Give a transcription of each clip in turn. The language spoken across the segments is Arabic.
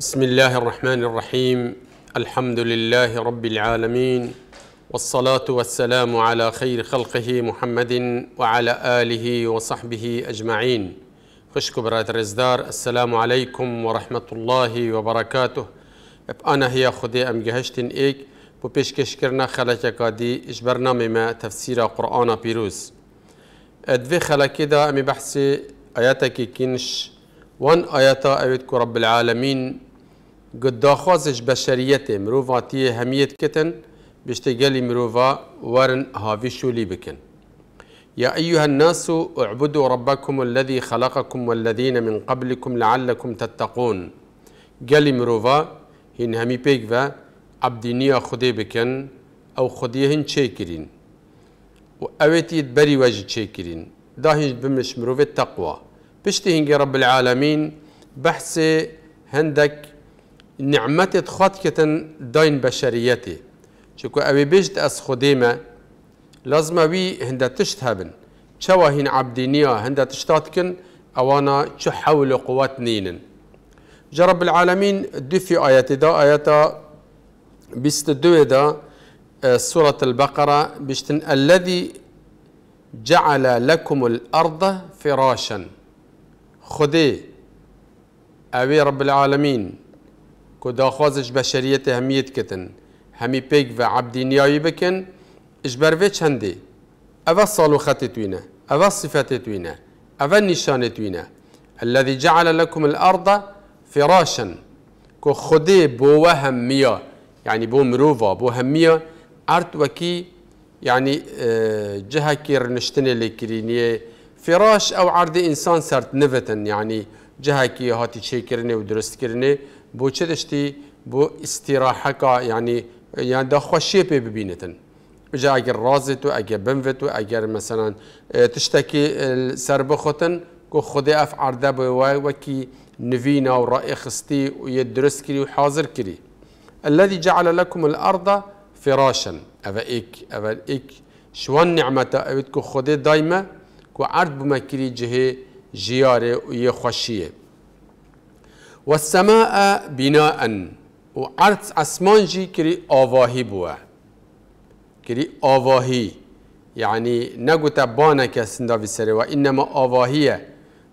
بسم الله الرحمن الرحيم الحمد لله رب العالمين والصلاة والسلام على خير خلقه محمد وعلى آله وصحبه أجمعين خشكو برات رزدار السلام عليكم ورحمة الله وبركاته أنا هي خدي أم جهشتن إيك بو كشكرنا خلاك خلک کادی اش برنامه ما تفسیر قرآن پیروز أدفي خلاك دا أمي بحث آياتك كنش وان آياتا اوید رب العالمين گداخوازش بشریت مروواتی همیت کتن بشتگلی مروفا ورن هاوی شولی بکن يا أيها الناس اعبدوا ربكم الذي خلقكم والذين من قبلكم لعلكم تتقون قال مروفا هن همي بيكفا عبدينيا خدي بكن أو خديهن شاكرين وأويتي بري واجد شاكرين داهن بمش مروف التقوى بشتي هنجي رب العالمين بحثي هندك نعمتت خود کتن داین بشریتی چکو اوی بیجت از خودی ما لازم اوی هنده تشت هبن چوا هین عبدینیا هنده تشتات کن اوانا چو حول قوات نینن جرب العالمين دفي آیت دا بیست دو دا اه، سورة البقرة بشتن الذي جعل لكم الأرض فراشا خذي أبي رب العالمين که داخوازش بشریت همیت کتن همی پیگ و نیایی بکن اجبروه چنده اوه صالو خط توینه اوه صفت توینه اوه نشان توینه الذي جعل لكم الارض فراشا که خودی بو همیه يعني بو مروفا بو همية ارت وكي يعني اه، جهة كير نشتني لكرينية فراش أو عرض إنسان سرت نفتن يعني جهة كي هاتي شيكرني ودرست كرني بو چه بو استراحك يعني يعني یاندا خۆشیە پێ ببینێتن بجا ئەگەر ڕازێت و ئەگە بمێت و ئەگەر كو اه، تشتێکی اه، سەر بخۆتن گۆ خودی ئەف عردا وكي وای وەکی نڤینا و و یە الذي جعل لكم الأرض فراشا أبا إيك أبا إيك شوان نعمة أبتكو خدي دايما كو عرض بمكري جهي جياري ويخشيه والسماء بناء و اسمانجي كري اواهي بوا كري اواهي يعني نغوتا تبانا كسندا في سري وإنما اواهي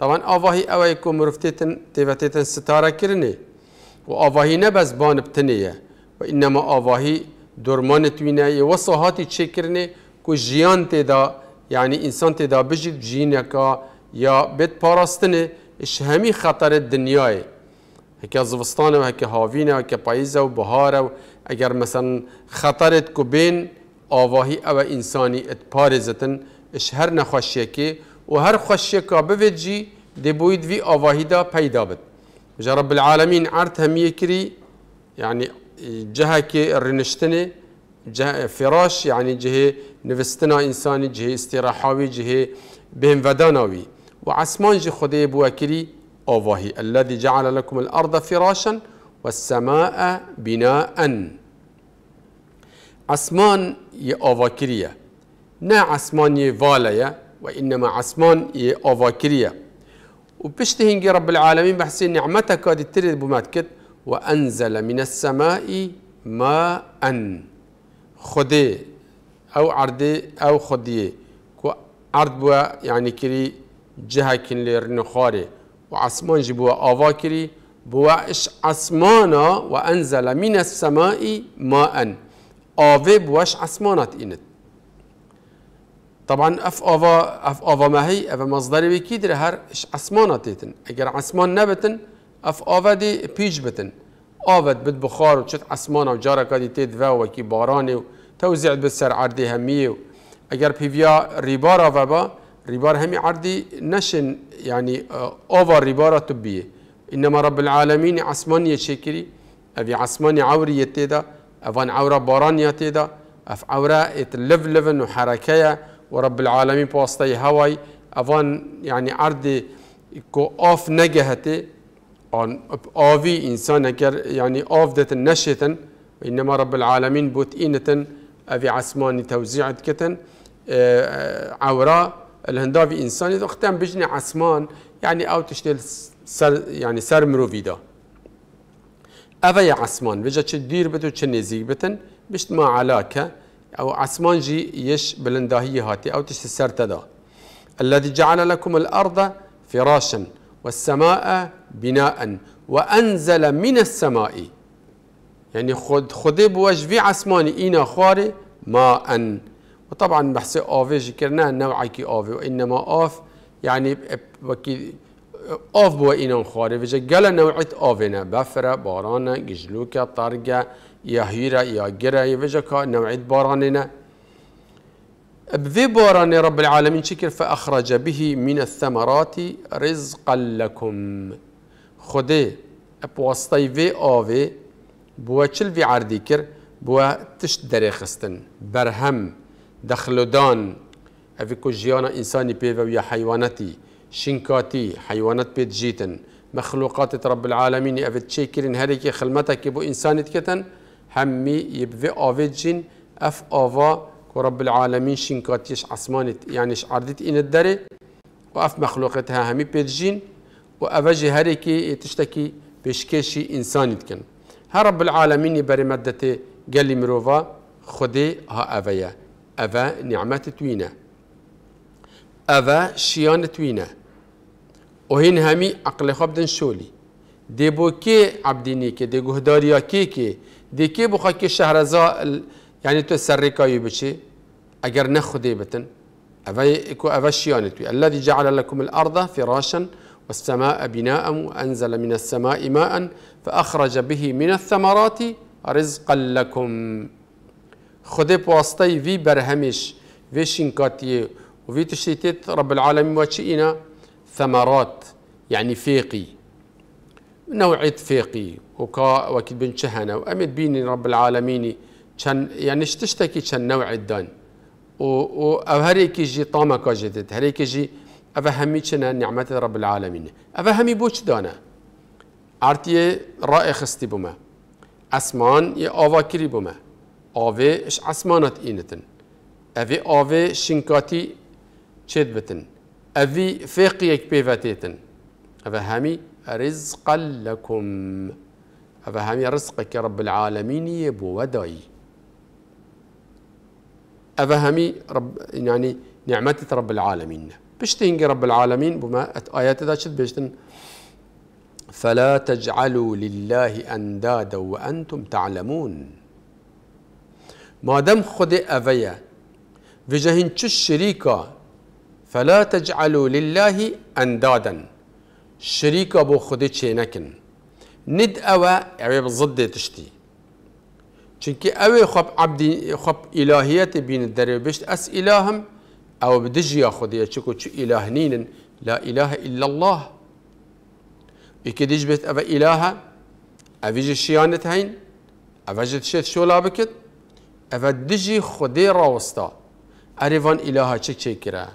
طبعا آواهي أوي كو مرفتتن تفتتن ستارة كرني وآواهي نبز بان بتنية وإنما آواهي درمان توينة يوصهاتي چه كرني كو جيان تدا يعني إنسان تدا بجد جينكا يا بيت باراستني اش همي خطر الدنياي هکی زوستانه و هکی هاوینه و هکی پاییزه و بهاره و اگر مثلا خطرت کو بین آواهی او انسانی ات پارزتن اش هر نخوشیه که و هر خوشیه که بوجی دی بوید وی آواهی دا پیدا بد جا رب العالمین عرض همیه کری یعنی جهه که رنشتنه جهه فراش یعنی جه نوستنا انسانی جه استراحاوی جه بهم وداناوی و عسمان جه خوده بوکری أوفاهي الذي جعل لكم الأرض فراشا والسماء بناء عسمان یه آواکریه نه عسمان یه والایه و انما عسمان یه آواکریه و رب العالمين بحسين نعمتك هذه ترید بماتكت وأنزل من السماء ماء خدي او عردي او خدي كو عرد بوا يعني كري جهه كن لرنخاري و عسمان جي بوا اش عسمانا وأنزل من السماء ماء آوه بواش عسمانات إنت طبعا اف آوا اف آوا ما هي اف مصدر ويكي در هر اش عسمانات تيتن اگر عسمان نبتن اف آوا دي بيج بتن آوت بد بخار و چت عسمانا و جاركا دي تيد و وكي باراني و توزيع بسر عردي هميه اگر پیویا ریبارا و با ريبار همي عردي نشن يعني آه، اوفر ربارة طبية انما رب العالمين عسمانية يشكري أبي عسماني عوري يتيدا افان عورة باران يتيدا اف عورة اتلف لفن وحركية ورب العالمين بواسطة هواي افان يعني عردي كو اوف نجهتي آن أوفي انسان اگر يعني أوف دتن نشتن انما رب العالمين بوت إنتن أبي اینتن توزيعت كتن توزیعت أه عورا الهندافي انسان اذا دختم بجني عثمان يعني او تشتل سر يعني سر مروفيدا افا يا عثمان بجا تشدير بتو چه بتن بشت ما علاکه او عثمان جي يش بلنداهي هاتي او تشت سر تدا الذي جعل لكم الارض فراشا والسماء بناء وانزل من السماء يعني خد خذ في عثمان اينا خواري ماء وطبعا بحس اوفي نوع نوعك اوفي وانما اوف يعني اوف بو اینان خارج گل نوعیت آوینه بفره بارانه گجلوکه طرگه یا يا یا گره وجه که نوعیت باراننا بذي باران رب العالمين شكر فأخرج به من الثمرات رزقا لكم خدي بواسطي في اوفي بوا تشل في عرديكر كر بوا تش دريخستن برهم دخلودان اوی کو جیانا انسانی پیو یا حیوانتی شنکاتی حیوانات پیت جیتن مخلوقات رب العالمين افي شكرين هريك خلمتك بو إنسانت كتن همي يبفي أفجين أف أفا رب العالمين شنكاتيش عصمانت يعني شعردت إن الدري وأف مخلوقتها همي جين وأفجي هريك تشتكي بشكيشي إنسانت كن ها رب العالمين برمدتي قال مروفا خدي ها أفيا أفا أفا نعمة شيان همي ئەە نیعممەتت شولي دي بو كي عبديني كي دي قهداريا كي كي دي كي بو خاكي شهرزا ال... يعني تو سرقا يبشي اگر نخو دي بتن أفا, يكو أفا شيان توي الذي جعل لكم الأرض فراشا والسماء بناء وأنزل من السماء ماء فأخرج به من الثمرات رزقا لكم خود پاستای وی بر همیش وی شنکاتیه، و وی رب العالمین و اینا ثمرات یعنی فیقی نوعیت فیقی و کا و کد بن و امید بینی رب العالمینی چن یعنی که چن نوع دان و و او هر یکی جی طامه کا جدید هر جی او همی نعمت رب العالمین او همی بوچ دانه عرضی رای خستی بومه اسمان یا آواکری بومه آوه اش عسمانت اینتن اوی آوه شنکاتی چید بتن اوی فقی یک پیوتیتن او همی رزقا لکم او همی رزق که رب العالمینی بو ودایی همی رب یعنی نعمتت رب العالمین بشتين رب العالمين بما آيات ذا شد بشتن فلا تجعلوا لله أندادا وأنتم تعلمون مادم خود اویا و جهین چو شریکا فلا تجعلوا لله اندادا شريكا بو خودي چينكن ند اوا اوي بضد تشتي چونكي اوي خب عبدي خب الهيات بين الدري بشت اس الههم او بدجي خودي چكو چو اله نينن لا اله الا الله اكي ديج بيت اوا اله اوي جي شيانت هين اوي جي تشت شو لابكت اف دجي خدي راوستا اريفان الها تشيكرا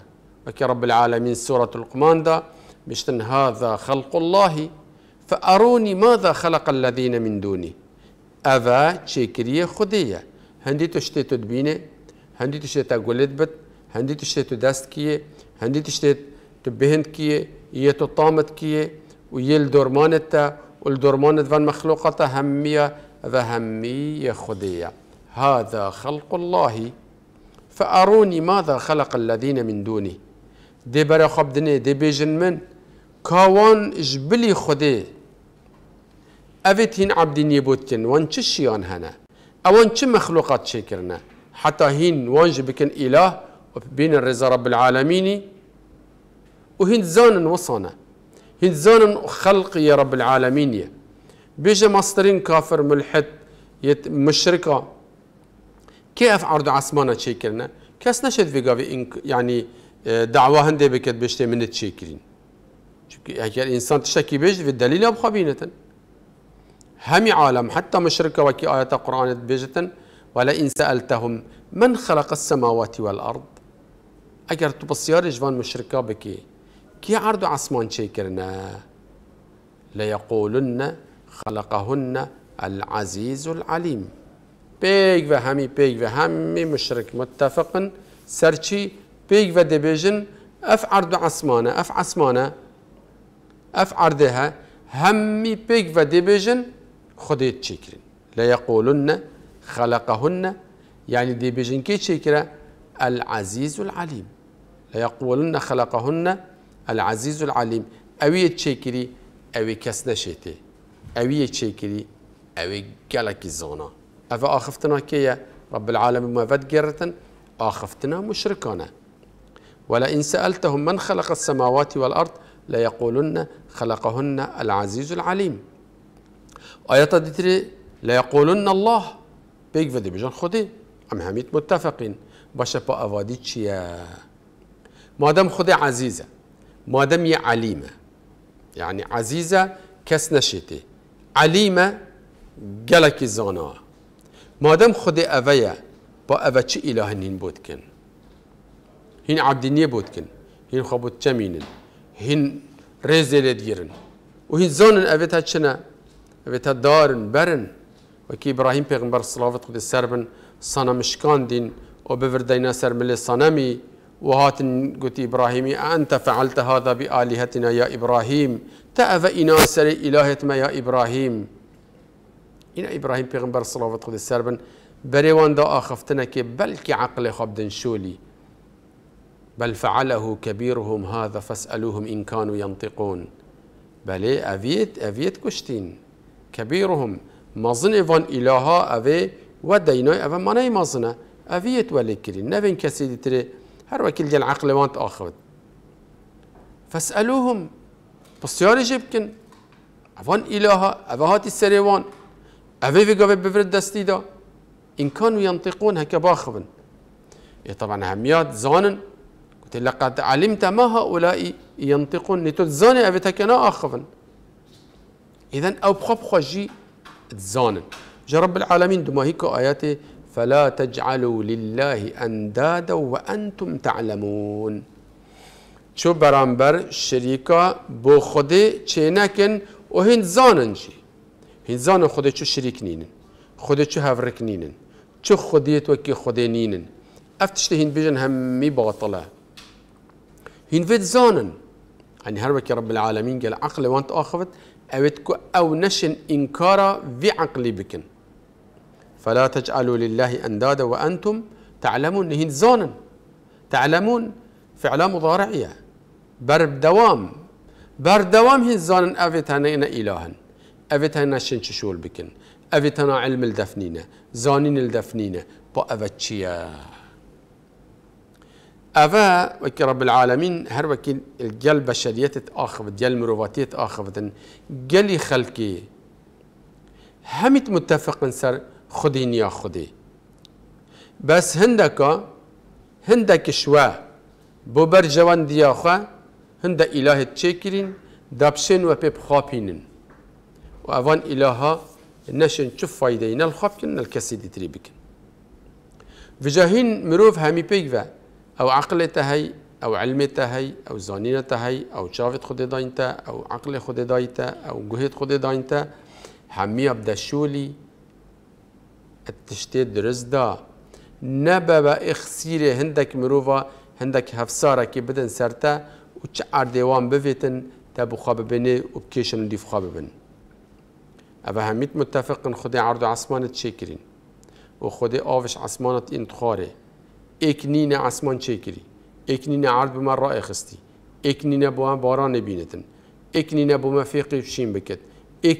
وكي رب العالمين سورة القمان دا بشتن هذا خلق الله فأروني ماذا خلق الذين من دوني أفا تشيكرية خدية هندي تشتي تدبيني هندي تشتي تقولت بت هندي تشتي تدست كيه هندي تشتي تبهند كيه يه تطامت كيه ويه الدورمانتا والدورمانت فان مخلوقتا همية ذا همية خدية هذا خلق الله فأروني ماذا خلق الذين من دونه دي برا خب دنه دي بيجن من كوان جبلي خده أفتين عبدين يبوتين وان چه هنا اوان چه مخلوقات شكرنا حتى هين وانج بكن إله بين الرزا رب العالمين وهين زان وصانا هين زان خلق يا رب العالمين بيجا مصدرين كافر ملحد مشركه كيف عرض عصمانه تشيكرنا كاس نشد في وی این یعنی يعني، آه، دعوا هنده بکت بشته منت چی کردین چونکه يعني اگر انسان تشکی بیش و دلیل اب همي عالم حتى مشركه وكي کی قرآن بیجتن ولا ان سألتهم من خلق السماوات والارض اگر تو بسیار جوان بكي كي کی عرض عصمان تشيكرنا ليقولن خلقهن العزيز العليم پێک و همي پێک و همي مشرك متفقن سەرچی پێک و عسمانە اف عرض ئەف اف هەممی اف بە همي خودێت و لە یەقولونە خەلقهن یعنی دەبێژن کێ چێکرە العزیز و العلیم لە یەقولونە خەلقهن العزیز و العلیم ئەویە چێکری ئەوی کەس نەشێتێ ئەویە چێکری ئەوەی گەلکی زۆنا افا آخفتنا كي رب العالمين ما قرة آخفتنا مشركانا ولئن سألتهم من خلق السماوات والأرض ليقولن خلقهن العزيز العليم آية ديتري ليقولن الله بيك فدي بجان خدي أم هميت متفقين باشا با أفادي تشيا مادام خدي عزيزة مادام يا عليمة يعني عزيزة كس نشيتي عليمة قالك الزونه مادم خود اوه با اوه چه اله هین بود کن هین عبدینیه بود کن هین خوابت چمینن هین ریزه دیرن و هین زانن اوه تا چنه اوه تا دارن برن وکی ابراهیم پیغمبر صلوات خود سر بن صنمشکان دین و بوردینا سر ملی صنمی و هاتن گوتی ابراهیمی انت فعلت هذا آلیهتنا یا ابراهیم تا اوه اینا سر الهت ما یا ابراهیم إن إبراهيم پیغمبر صلوات خود سر بريوان دا آخفتنا كي بلكي عقل خبدن شولي بل فعله كبيرهم هذا فاسألوهم إن كانوا ينطقون بلي أفيت أفيت كشتين كبيرهم مظن إفان إلها أفي ودينا أفا مناي مظنة أفيت ولكري نفين كسيد تري هر وكيل جل عقل وانت آخفت فاسألوهم بسياري جبكن أفان إلها أفا هاتي السريوان أبي في قبل بفرد دستي دا إن كانوا ينطقون هكا باخبن إيه طبعا هميات زانن قلت لقد علمت ما هؤلاء ينطقون نتو زاني أبي تكنا آخبن إذا أو بخب خجي زانن جا رب العالمين دما هيك آياتي فلا تجعلوا لله أندادا وأنتم تعلمون شو برامبر شريكا بو تشينكن چه نکن هنزان زانن خودی چو شریک نینن خودی چو هفرک نینن چو خودی توکی خودی نینن افتشت هین هم همي باطلة هن فيت زانن يعني هربك يا رب العالمين قال عقل وانت اخفت کو او نشن انکارا في عقلي بكن فلا تجعلوا لله اندادا وانتم تعلمون هن زانن تعلمون فعلا مضارعية بر دوام بر دوام هن زانن افت هنا الهن اوت هن نشن چشول بکن اوت علم الدفنينه زانين الدفنينه با اوت أفا وكي رب العالمين هر وكي الجل بشرية آخفت جل مروفاتية آخفتن جلي خلقي همت متفق سر خدين يا خدي بس هندك هندك شوا بو بر جوان دياخوا هند إله تشكرين دابشين وبيب خابينين و اوان الها نشن چه فایده اینا الخواب الكسيد الکسی دیتری بکن وجاهين مروف همي بيكفا او عقل تهي او علم تهي او زانينة تهي او شافت خود داينتا او عقل خود دايتا او جهد خود داينتا همي ابدا شولي التشتيد درز دا نبا اخسيري هندك مروفا هندك هفسارة كي بدن سرتا وتشعر ديوان بفيتن تابو خاب بني وبكيشن اللي في بني و همیت متفقن خود عرض عصمانت چه کرین و خود آوش عصمانت انتخاره اکنین عصمان چه کری اکنین عرض به من رای خستی اکنین با من باران بینتن اکنین با ما فیقی بشین بکت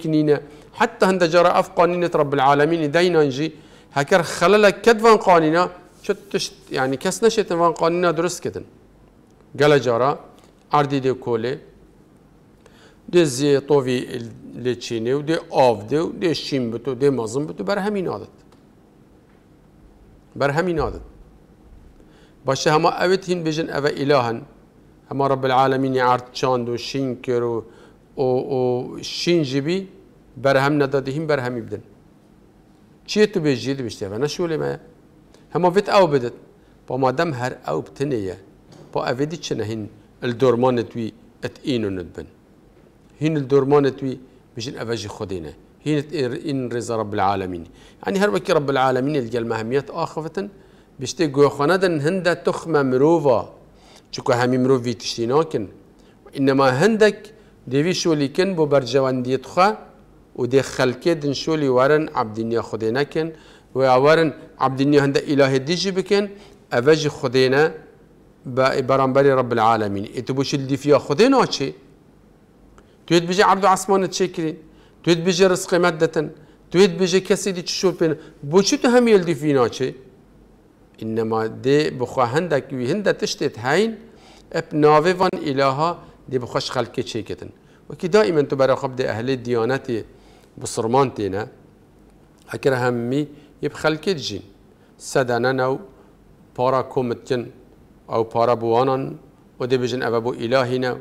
نین حتى هند جرى اف قانينة رب العالمين انجی نجي هكر خللک کد فان شد شتشت يعني کس نشت فان قانينة درست كدن گل جرى عرضی دیو کله ده زیتوی لچینه و ده آفده و ده شیم بتو ده بتو بر همین آدت، بر همین آدت. باشه همه اوید هین بیجن اوه الهن همه رب العالمین عرد چاند و شین کر و, و, شین جبی بر هم نداده هین بر همی بدن چیه تو بیجی بیشتی اوه ما همه ویت او بدد با مادم هر او تنیه، با اویدی هین دورمانت توی ات اینو ندبن هين الدورمان توي بجن أفاجي خدينا هين إن رزا رب العالمين يعني هربك رب العالمين قال المهميات آخفة بشتي جوخنادن هندا تخمة مروفا شكو همي مروفي تشتيناكن وإنما هندك ديفي شولي كن بو برجوان ديتخا ودي خلقه دن شولي ورن عبدنيا خديناكن وورن عبدنيا هندا إله ديجي بكن أفاجي خدينا برانبري رب العالمين اتبوش اللي فيها خدينا چي توێت بژێ عبدو عثمان چێکرێ توێت بژێ ڕسقیمەت دەتەن توێت بژێ کەسێکی چ شۆ پێێن بۆچی تو هەمیل دیفی چه إنما دێ بخوا تشتت هين تشتێت هاین ئەپ ناوێوان ئیلاها دێ بخۆش خەلکێ چێکتن وەکی دائما تو خب دێ أهل دیانەتێ بسرمان تێنە ئەکر هەممی یب خەلکێت ژین سەدانە نو پارا جن أو پارا بوانان و بجن بژن بو بۆ نو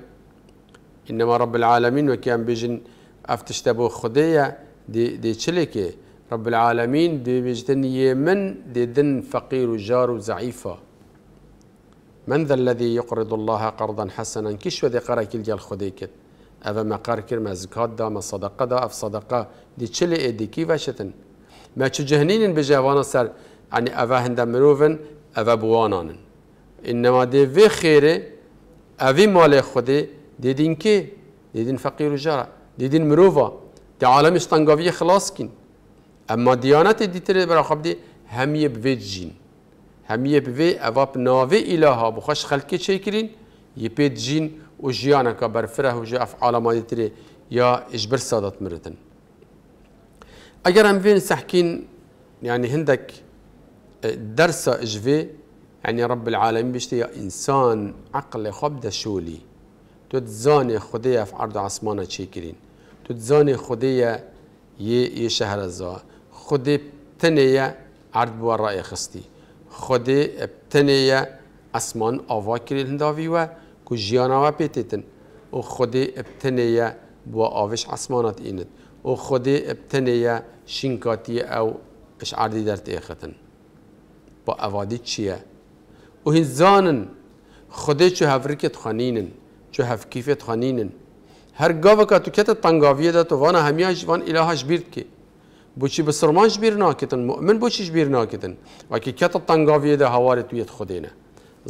انما رب العالمين وكان بيجن افتشتبو خديه دي دي دێچلێکێ رب العالمين دي یێ يمن دي دن فقير وجار وزعيفة من ذا الذي يقرض الله قرضا حسنا كشو ذي قرأ كل جال خدي افا ما قرا كر ما زكاة دا ما صدقة دا أف صدقة دي تشلي إيه؟ دي كيف أشتن ما تجهنين بجاوانا سر يعني افا هندا مروفن افا بوانان إنما دي في خيري أبي مالي خدي ديدين كي ديدين فقير وجارة ديدين مروفا دي عالم اشتنقافية خلاص كين اما ديانات ديتر براخب دي همية بفي جين همية بفي افاب نافي الها بخش خلقي شيكرين يبيت جين وجيانا كبرفره وجا افعال ما تري يا اجبر سادات مرتن اگر هم فين سحكين يعني هندك آه، درس اجفي يعني رب العالمين بيشتي يا انسان عقل خبده شولي تو زان خدای افعرد عصمان چی کرین تو زان خدای یه یه شهر از خدای تنه عرض بو رای خستی خدای تنه عصمان آوا کرین هنداوی و کو جیان و پیتتن و خدای تنه بو آوش عصمانات ایند و خدای تنه شینکاتی او اشعردی در تیختن با اوادی چیه و زانن خدای چو هفرکت خانینن چو هف کیفیت خانینن هر گاو تو کت تنگاویه ده تو وان همیاش وان الهاش بیرد که بوچی به سرمانش بیر ناکتن مؤمن بوچیش بیر ناکتن وکی کت تنگاویه ده هوار تویت خودینه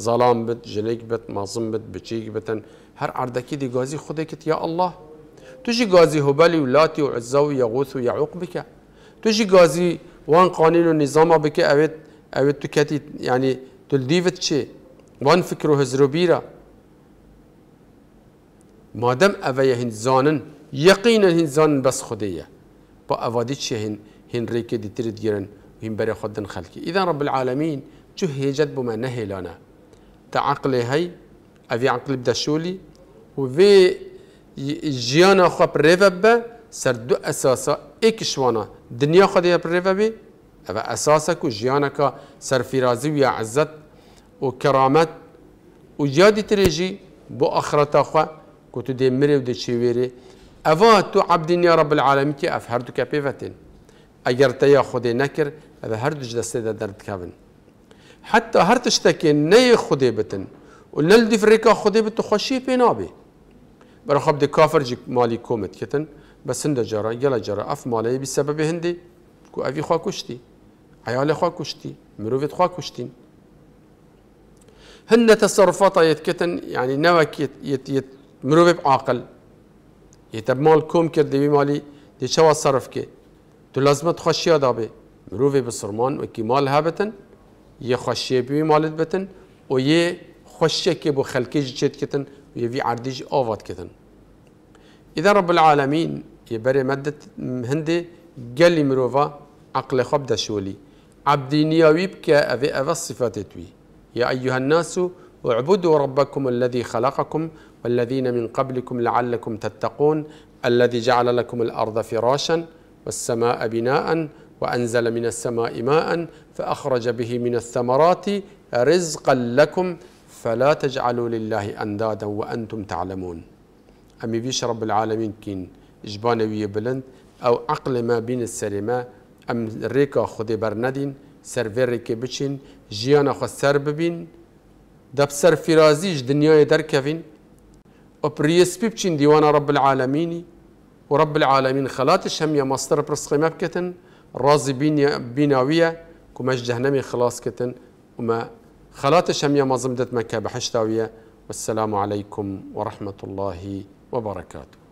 ظلام بت جنگ بت مازم بت بچیگ بتن هر عردکی دی گازی خوده کت یا الله تجي غازي هبلي ولاتي وعزة ويغوث ويعوق بك تجي غازي وان قانون النظام بك اوت اوت تكاتي يعني تلديفت شي وان هزرو هزروبيرا مادەم ئەڤەیە هن زانن يقين هن زانن بەس خودەیە بۆ هن هن هین دي ڕێکێ دیترت هن هین بەرە خودن خەلکی ئیدان ڕب العالمین چو هێجت بۆمە لانا تا عقلێ هەی ئەڤی عقل دەشولی و وێ خواب خۆ پرێڤە بە اساسا دوو ئەساسا ئێکیشوانە دنیا خودەیە پرێڤە بێ ئەوە ئەساسە و ژیانەکە سەرفیرازی و عزت و کرامت و یادی بو بۆ خواه كنت دي مريو دي شويري أفاتو عبدين يا رب العالمين كي أفهردو كابيفتين أجر تيا خدي نكر هذا هردج دستي دا درد كابن حتى هرتش تكي ني خدي بتن ولل دي فريكا خدي بتو خشي بي برا خب دي كافر جي مالي كومت كتن بس هند جرا يلا جرا أف مالي بسبب هندي كو أفي خواه كشتي عيالي خواه كشتي مروفيت خواه كشتين هن تصرفات يتكتن يعني نوى يت, يت, يت مروف عاقل يتب مال كوم کرد دیوی مالی دي شوا صرف که تو لازم تخشيا دابي مروی بسرمان وكي مال بتن یه خوشی بیوی مالت بتن و یه خوشی که بو کتن و یه وی عردی جی آواد کتن اذا رب العالمين بره مدت هنده قال لي مروفا عقل خبد عبدی نیاویب که اوه اوه الصفات توي يا ايها الناس اعبدوا ربكم الذي خلقكم والذين من قبلكم لعلكم تتقون الذي جعل لكم الارض فراشا والسماء بناء وانزل من السماء ماء فاخرج به من الثمرات رزقا لكم فلا تجعلوا لله اندادا وانتم تعلمون امي بيش رب العالمين كين اجبان بلند او عقل ما بين السلمه ام ريكا خدي برندين سرفيري كي بچين جيانا خو سر ببين دب سر فرازيج دنيا دركفين وبريس بيبشين ديوانا رب العالمين ورب العالمين خلات هم يا مصدر برسقيمة بكتن راضي بين بيناوية كمش جهنمي خلاص كتن وما خلات هم يا مزمدت مكة بحشتاوية والسلام عليكم ورحمة الله وبركاته